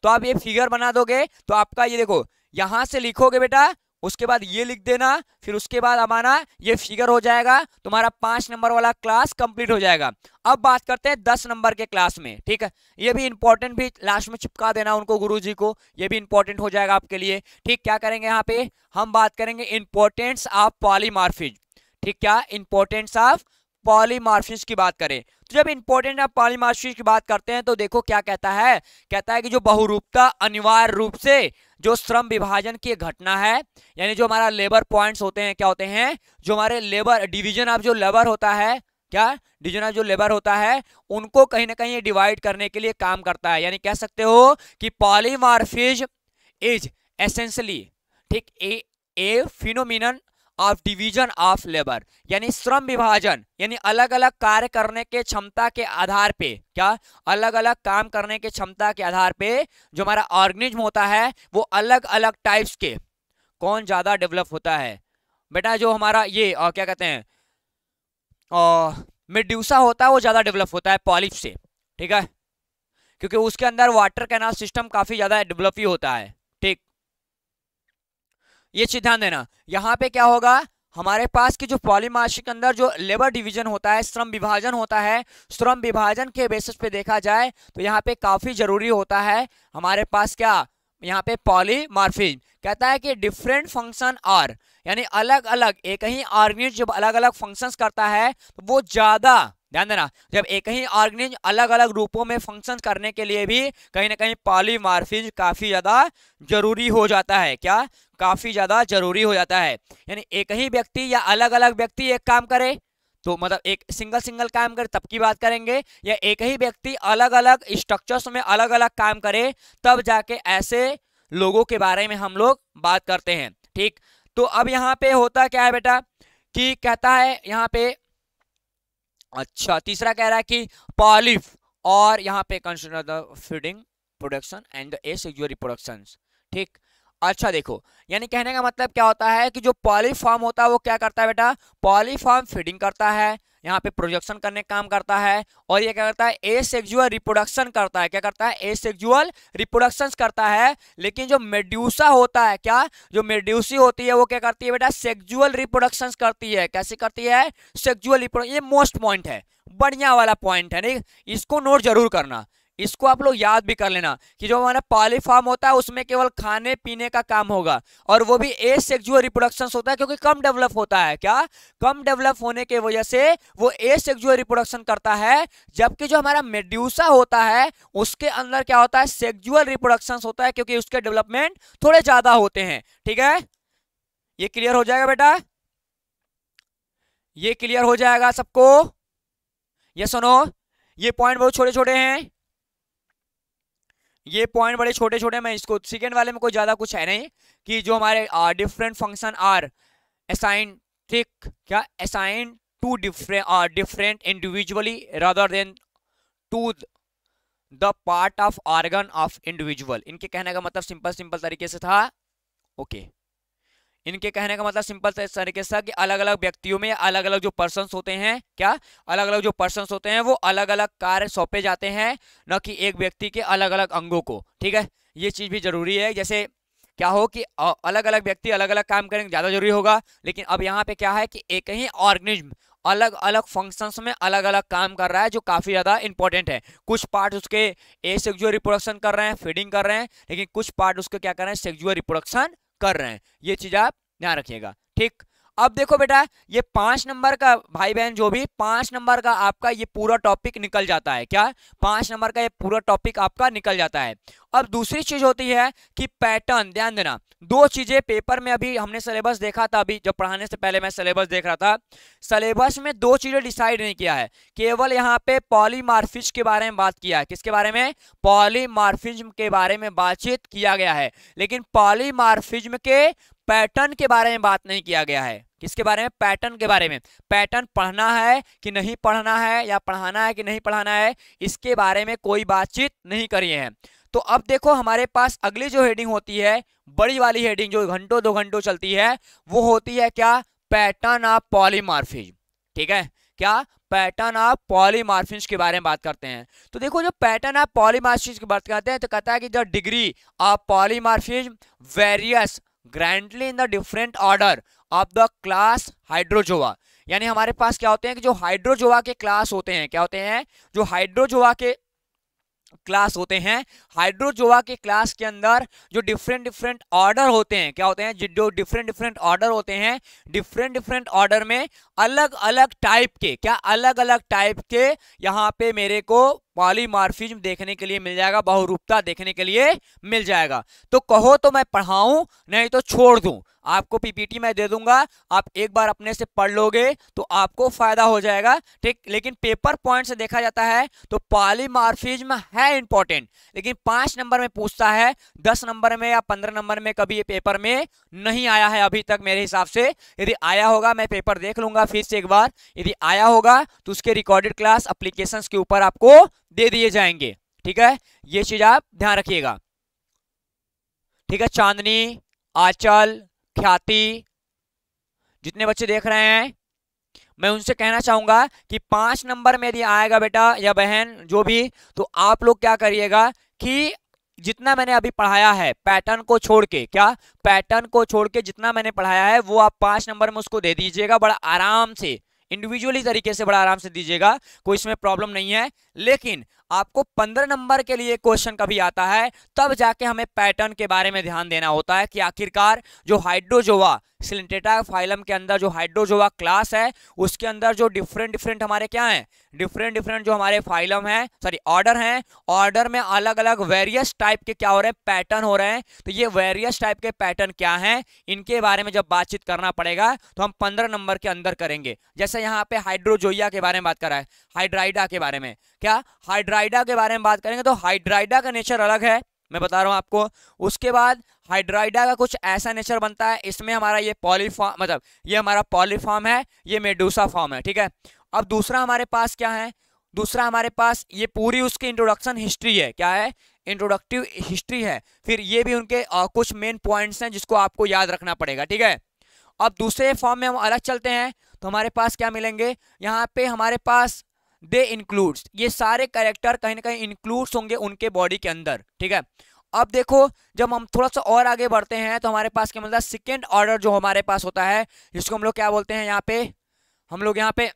तो आप ये फिगर बना दोगे तो आपका ये देखो यहाँ से लिखोगे बेटा उसके बाद ये लिख देना फिर उसके बाद हमारा ये फिगर हो जाएगा तुम्हारा पांच नंबर वाला क्लास कंप्लीट हो जाएगा अब बात करते हैं दस नंबर के क्लास में ठीक है ये भी इंपॉर्टेंट भी लास्ट में चिपका देना उनको गुरु जी को ये भी इंपॉर्टेंट हो जाएगा आपके लिए ठीक क्या करेंगे यहाँ पे हम बात करेंगे इंपॉर्टेंस ऑफ पॉलीमार्फिज ठीक क्या इंपॉर्टेंस ऑफ पॉलीमार्फिस की बात करें तो जब इंपॉर्टेंट आप पॉलीमार्फिस की बात करते हैं तो देखो क्या कहता है कहता है कि जो बहुरूपता अनिवार्य रूप से जो श्रम विभाजन की घटना है यानी जो हमारा लेबर पॉइंट्स होते हैं क्या होते हैं जो हमारे लेबर डिवीजन ऑफ जो लेबर होता है क्या डिजनल जो लेबर होता है उनको कहीं ना कहीं डिवाइड करने के लिए काम करता है यानी कह सकते हो कि पॉलीमार्फिज इज एसेंशली ठीक a a phenomenon of division of labour यानी श्रम विभाजन यानी अलग अलग कार्य करने के क्षमता के आधार पे क्या अलग अलग काम करने के क्षमता के आधार पे जो हमारा ऑर्गेनिज्म होता है वो अलग अलग टाइप्स के कौन ज़्यादा डेवलप होता है बेटा जो हमारा ये और क्या कहते हैं मेड्यूसा होता है वो ज़्यादा डेवलप होता है पॉलिप से ठीक है क्योंकि उसके अंदर वाटर कैनाल सिस्टम काफ़ी ज़्यादा डेवलप ही होता है ये चीज ध्यान देना यहाँ पे क्या होगा हमारे पास की जो पॉलीमार्शिक के अंदर जो लेबर डिवीजन होता है श्रम विभाजन होता है श्रम विभाजन के बेसिस पे देखा जाए तो यहाँ पे काफ़ी ज़रूरी होता है हमारे पास क्या यहाँ पे पॉलीमार्फिज कहता है कि डिफरेंट फंक्शन आर यानी अलग अलग एक ही आर्मी जब अलग अलग फंक्शंस करता है तो वो ज़्यादा ध्यान देना जब एक ही ऑर्गेनिज अलग अलग रूपों में फंक्शन करने के लिए भी कहीं ना कहीं पॉलीमार्फिज काफ़ी ज़्यादा जरूरी हो जाता है क्या काफ़ी ज़्यादा जरूरी हो जाता है यानी एक ही व्यक्ति या अलग अलग व्यक्ति एक काम करे तो मतलब एक सिंगल सिंगल काम करे तब की बात करेंगे या एक ही व्यक्ति अलग अलग स्ट्रक्चर्स में अलग अलग काम करे तब जाके ऐसे लोगों के बारे में हम लोग बात करते हैं ठीक तो अब यहाँ पे होता क्या है बेटा कि कहता है यहाँ पे अच्छा तीसरा कह रहा है कि पॉलिफ और यहाँ पे consider the feeding production and the asexual reproduction ठीक अच्छा देखो यानी कहने का मतलब क्या होता है कि जो पॉलीफार्म होता है वो क्या करता है बेटा पॉलीफार्म फीडिंग करता है यहाँ पे प्रोजेक्शन करने काम करता है और ये क्या करता है सेक्जुअल रिप्रोडक्शन करता है क्या करता है सेक्जुअल रिप्रोडक्शन करता है लेकिन जो मेड्यूसा होता है क्या जो मेड्यूसी होती है वो क्या करती है बेटा सेक्जुअल रिप्रोडक्शन करती है कैसे करती है सेक्जुअल रिप्रोडक्शन ये मोस्ट पॉइंट है बढ़िया वाला पॉइंट है नहीं इसको नोट जरूर करना इसको आप लोग याद भी कर लेना कि जो हमारा पॉलीफार्म होता है उसमें केवल खाने पीने का काम होगा और वो भी ए सेक्जुअल रिप्रोडक्शन होता है क्योंकि कम डेवलप होता है क्या कम डेवलप होने की वजह से वो ए सेक्जुअल रिप्रोडक्शन करता है जबकि जो हमारा मेड्यूसा होता है उसके अंदर क्या होता है सेक्जुअल रिप्रोडक्शन होता है क्योंकि उसके डेवलपमेंट थोड़े ज्यादा होते हैं ठीक है ये क्लियर हो जाएगा बेटा ये क्लियर हो जाएगा सबको ये सुनो ये पॉइंट बहुत छोटे छोटे हैं ये पॉइंट बड़े छोटे छोटे मैं इसको सेकेंड वाले में कोई ज़्यादा कुछ है नहीं कि जो हमारे डिफरेंट फंक्शन आर असाइन थिक क्या assign to different different individually rather than to the part of organ of individual इनके कहने का मतलब सिंपल सिंपल तरीके से था ओके okay. इनके कहने का मतलब सिंपल तरीके से कि अलग अलग व्यक्तियों में अलग अलग जो पर्सन होते हैं क्या अलग अलग जो पर्सन होते हैं वो अलग अलग कार्य सौंपे जाते हैं न कि एक व्यक्ति के अलग अलग अंगों को ठीक है ये चीज़ भी जरूरी है जैसे क्या हो कि अलग अलग व्यक्ति अलग अलग काम करेंगे ज़्यादा जरूरी होगा लेकिन अब यहाँ पे क्या है कि एक ही ऑर्गेनिज्म अलग अलग फंक्शंस में अलग अलग काम कर रहा है जो काफ़ी ज़्यादा इंपॉर्टेंट है कुछ पार्ट उसके ए सेक्जुअल रिप्रोडक्शन कर रहे हैं फीडिंग कर रहे हैं लेकिन कुछ पार्ट उसके क्या कर रहे हैं सेक्जुअल रिप्रोडक्शन कर रहे हैं ये चीज़ आप ध्यान रखिएगा ठीक अब देखो बेटा ये पांच नंबर का भाई बहन जो भी पांच नंबर का आपका ये पूरा टॉपिक निकल जाता है क्या पांच नंबर का ये पूरा टॉपिक आपका निकल जाता है अब दूसरी चीज होती है कि पैटर्न ध्यान देना दो चीजें पेपर में अभी हमने सिलेबस देखा था अभी जब पढ़ाने से पहले मैं सिलेबस देख रहा था सिलेबस में दो चीजें डिसाइड नहीं किया है केवल यहाँ पे पॉलीमार्फिज के बारे में बात किया है किसके बारे में पॉलीमार्फिज के बारे में बातचीत किया गया है लेकिन पॉलीमार्फिज के पैटर्न के बारे में बात नहीं किया गया है किसके बारे में पैटर्न के बारे में पैटर्न पढ़ना है कि नहीं पढ़ना है या पढ़ाना है कि नहीं पढ़ाना है इसके बारे में कोई बातचीत नहीं करी है तो अब देखो हमारे पास अगली जो हेडिंग होती है बड़ी वाली हेडिंग जो घंटों दो घंटों चलती है वो होती है क्या पैटर्न ऑफ पॉलीमार्फिज ठीक है क्या पैटर्न ऑफ पॉलीमार्फिज के बारे में बात करते हैं तो देखो जो पैटर्न ऑफ पॉलीमार्फिज की बात करते हैं तो कहता है कि जो degree of polymorphism varies grandly in the different order of the class hydrozoa यानी हमारे पास क्या होते हैं कि जो हाइड्रोजोवा के क्लास होते हैं क्या होते हैं जो हाइड्रोजोवा के क्लास होते हैं हाइड्रोजोवा के क्लास के अंदर जो डिफरेंट डिफरेंट ऑर्डर होते हैं क्या होते हैं जो डिफरेंट डिफरेंट ऑर्डर होते हैं डिफरेंट डिफरेंट ऑर्डर में अलग अलग टाइप के क्या अलग अलग टाइप के यहाँ पे मेरे को पॉलीमार्फिज्म देखने के लिए मिल जाएगा बहुरूपता देखने के लिए मिल जाएगा तो कहो तो मैं पढ़ाऊं नहीं तो छोड़ दूं आपको पीपीटी मैं दे दूंगा आप एक बार अपने से पढ़ लोगे तो आपको फायदा हो जाएगा ठीक लेकिन पेपर पॉइंट से देखा जाता है तो पॉलीमार्फिज है इंपॉर्टेंट लेकिन पांच नंबर में पूछता है दस नंबर में या पंद्रह नंबर में कभी ये पेपर में नहीं आया है अभी तक मेरे हिसाब से यदि आया होगा मैं पेपर देख लूंगा फिर से एक बार यदि आया होगा तो उसके रिकॉर्डेड क्लास अप्लीकेशन के ऊपर आपको दे दिए जाएंगे ठीक है ये चीज आप ध्यान रखिएगा ठीक है चांदनी आंचल ख्याति जितने बच्चे देख रहे हैं मैं उनसे कहना चाहूंगा कि पांच नंबर में यदि आएगा बेटा या बहन जो भी तो आप लोग क्या करिएगा कि जितना मैंने अभी पढ़ाया है पैटर्न को छोड़ के क्या पैटर्न को छोड़ के जितना मैंने पढ़ाया है वो आप पांच नंबर में उसको दे दीजिएगा बड़ा आराम से इंडिविजुअली तरीके से बड़ा आराम से दीजिएगा कोई इसमें प्रॉब्लम नहीं है लेकिन आपको पंद्रह नंबर के लिए क्वेश्चन कभी आता है तब जाके हमें पैटर्न के बारे में ध्यान देना होता है कि आखिरकार जो हाइड्रोजोवा सिलेंटेटा फाइलम के अंदर जो हाइड्रोजोवा क्लास है उसके अंदर जो डिफरेंट डिफरेंट हमारे क्या हैं डिफरेंट डिफरेंट जो हमारे फाइलम हैं सॉरी ऑर्डर हैं ऑर्डर में अलग अलग वेरियस टाइप के क्या हो रहे हैं पैटर्न हो रहे हैं तो ये वेरियस टाइप के पैटर्न क्या हैं इनके बारे में जब बातचीत करना पड़ेगा तो हम पंद्रह नंबर के अंदर करेंगे जैसे यहाँ पे हाइड्रोजोइया के बारे में बात करा है हाइड्राइडा के बारे में क्या हाइड्राइडा हाइड्राइडा के बारे में बात करेंगे तो हाइड्राइडा का नेचर अलग है मैं बता रहा हूँ आपको उसके बाद हाइड्राइडा का कुछ ऐसा नेचर बनता है इसमें हमारा ये पॉलीफॉर्म मतलब ये हमारा पॉलीफॉर्म है ये मेडूसा फॉर्म है ठीक है अब दूसरा हमारे पास क्या है दूसरा हमारे पास ये पूरी उसकी इंट्रोडक्शन हिस्ट्री है क्या है इंट्रोडक्टिव हिस्ट्री है फिर ये भी उनके आ, कुछ मेन पॉइंट्स हैं जिसको आपको याद रखना पड़ेगा ठीक है अब दूसरे फॉर्म में हम अलग चलते हैं तो हमारे पास क्या मिलेंगे यहाँ पे हमारे पास दे इंक्लूड्स ये सारे कैरेक्टर कहीं ना कहीं इंक्लूड्स होंगे उनके बॉडी के अंदर ठीक है अब देखो जब हम थोड़ा सा और आगे बढ़ते हैं तो हमारे पास क्या मतलब सेकेंड ऑर्डर जो हमारे पास होता है जिसको हम लोग क्या बोलते हैं यहाँ पे हम लोग यहाँ पे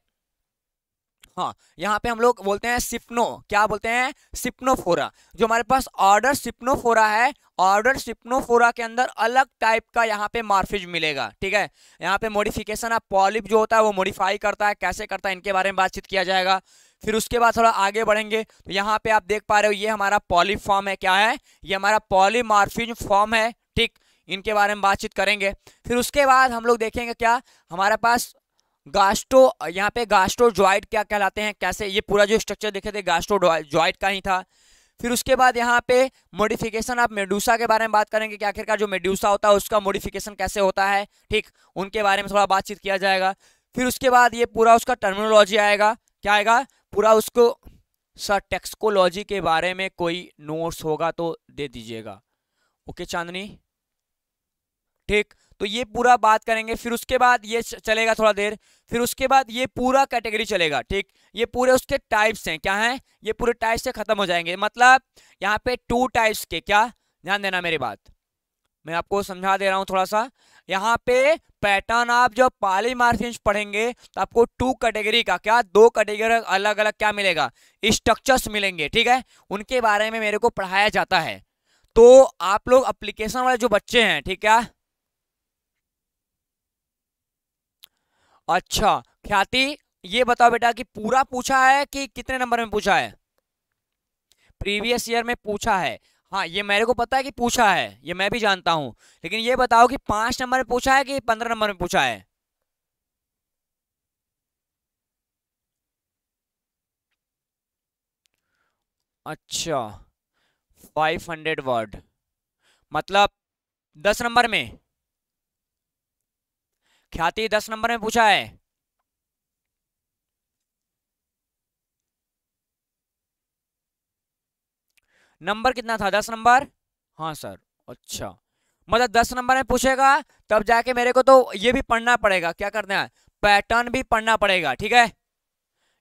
हाँ यहाँ पे हम लोग बोलते हैं सिप्नो क्या बोलते हैं सिप्नोफोरा जो हमारे पास ऑर्डर सिप्नोफोरा है ऑर्डर सिप्नोफोरा के अंदर अलग टाइप का यहाँ पे मार्फिज मिलेगा ठीक है यहाँ पे मॉडिफिकेशन ऑफ पॉलिप जो होता है वो मॉडिफाई करता है कैसे करता है इनके बारे में बातचीत किया जाएगा फिर उसके बाद थोड़ा आगे बढ़ेंगे तो यहाँ पे आप देख पा रहे हो ये हमारा पॉलिप फॉर्म है क्या है ये हमारा पॉलीमार्फिज फॉर्म है ठीक इनके बारे में बातचीत करेंगे फिर उसके बाद हम लोग देखेंगे क्या हमारे पास गास्ट्रो यहाँ पे गास्ट्रो ज्वाइट क्या कहलाते हैं कैसे ये पूरा जो स्ट्रक्चर देखे थे गास्ट्रो ज्वाइट का ही था फिर उसके बाद यहाँ पे मोडिफिकेशन आप मेड्यूसा के बारे में बात करेंगे कि आखिरकार जो मेड्यूसा होता है उसका मोडिफिकेशन कैसे होता है ठीक उनके बारे में थोड़ा बातचीत किया जाएगा फिर उसके बाद ये पूरा उसका टर्मिनोलॉजी आएगा क्या आएगा पूरा उसको सर टेक्सकोलॉजी के बारे में कोई नोट्स होगा तो दे दीजिएगा ओके चांदनी ठीक तो ये पूरा बात करेंगे फिर उसके बाद ये चलेगा थोड़ा देर फिर उसके बाद ये पूरा कैटेगरी चलेगा ठीक ये पूरे उसके टाइप्स हैं क्या हैं ये पूरे टाइप्स से ख़त्म हो जाएंगे मतलब यहाँ पे टू टाइप्स के क्या ध्यान देना मेरी बात मैं आपको समझा दे रहा हूँ थोड़ा सा यहाँ पे पैटर्न आप जब पाली मार्फिम्स पढ़ेंगे तो आपको टू कैटेगरी का क्या दो कैटेगरी अलग अलग क्या मिलेगा स्ट्रक्चर्स मिलेंगे ठीक है उनके बारे में मेरे को पढ़ाया जाता है तो आप लोग अप्लीकेशन वाले जो बच्चे हैं ठीक है अच्छा ख्याति ये बताओ बेटा कि पूरा पूछा है कि कितने नंबर में पूछा है प्रीवियस ईयर में पूछा है हाँ ये मेरे को पता है कि पूछा है ये मैं भी जानता हूं लेकिन ये बताओ कि पांच नंबर में पूछा है कि पंद्रह नंबर में पूछा है अच्छा फाइव हंड्रेड वर्ड मतलब दस नंबर में ख्याति दस नंबर में पूछा है नंबर कितना था दस नंबर हाँ सर अच्छा मतलब दस नंबर में पूछेगा तब जाके मेरे को तो ये भी पढ़ना पड़ेगा क्या करना है पैटर्न भी पढ़ना पड़ेगा ठीक है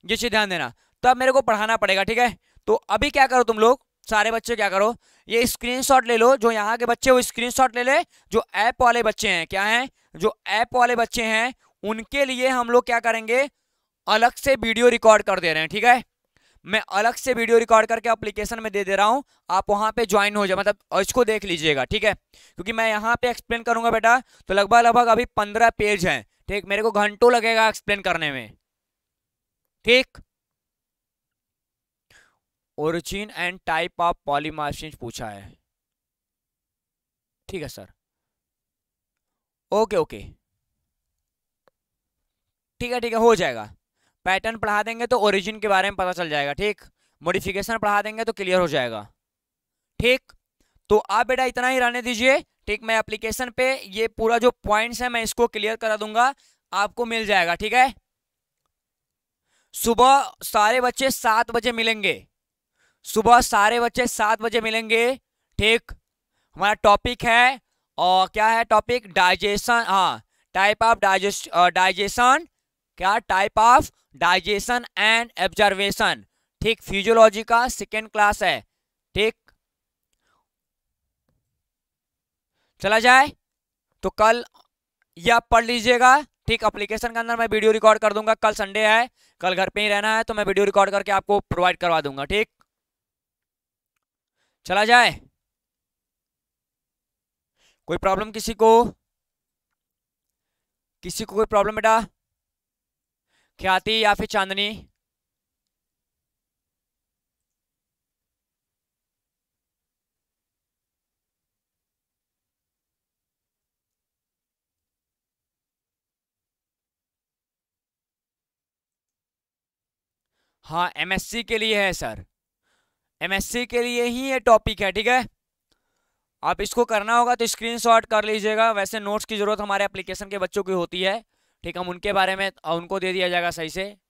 ये चीज ध्यान देना तब मेरे को पढ़ाना पड़ेगा ठीक है तो अभी क्या करो तुम लोग सारे बच्चे क्या करो ये स्क्रीनशॉट ले लो जो यहाँ के बच्चे वो स्क्रीनशॉट ले ले जो ऐप वाले बच्चे हैं क्या हैं जो ऐप वाले बच्चे हैं उनके लिए हम लोग क्या करेंगे अलग से वीडियो रिकॉर्ड कर दे रहे हैं ठीक है मैं अलग से वीडियो रिकॉर्ड करके अप्लीकेशन में दे दे रहा हूँ आप वहाँ पे ज्वाइन हो जाए मतलब इसको देख लीजिएगा ठीक है क्योंकि मैं यहाँ पे एक्सप्लेन करूँगा बेटा तो लगभग लगभग अभी पंद्रह पेज हैं ठीक मेरे को घंटों लगेगा एक्सप्लेन करने में ठीक origin and type of polymorphism पूछा है ठीक है सर ओके ओके ठीक है ठीक है हो जाएगा पैटर्न पढ़ा देंगे तो ओरिजिन के बारे में पता चल जाएगा ठीक मॉडिफिकेशन पढ़ा देंगे तो क्लियर हो जाएगा ठीक तो आप बेटा इतना ही रहने दीजिए ठीक मैं एप्लीकेशन पे ये पूरा जो पॉइंट्स है मैं इसको क्लियर करा दूंगा आपको मिल जाएगा ठीक है सुबह सारे बच्चे सात बजे मिलेंगे सुबह सारे बच्चे सात बजे मिलेंगे ठीक हमारा टॉपिक है और क्या है टॉपिक डाइजेशन हाँ टाइप ऑफ डाइजेस्ट डाइजेशन क्या type of digestion and absorption ठीक फिजियोलॉजी का सेकेंड क्लास है ठीक चला जाए तो कल यह पढ़ लीजिएगा ठीक अप्लीकेशन के अंदर मैं वीडियो रिकॉर्ड कर दूंगा कल संडे है कल घर पे ही रहना है तो मैं वीडियो रिकॉर्ड करके आपको प्रोवाइड करवा दूंगा ठीक चला जाए कोई प्रॉब्लम किसी को किसी को कोई प्रॉब्लम बेटा ख्याति या फिर चांदनी हाँ एमएससी के लिए है सर एमएससी के लिए ही ये टॉपिक है ठीक है आप इसको करना होगा तो स्क्रीन कर लीजिएगा वैसे नोट्स की ज़रूरत हमारे एप्लीकेशन के बच्चों की होती है ठीक हम उनके बारे में उनको दे दिया जाएगा सही से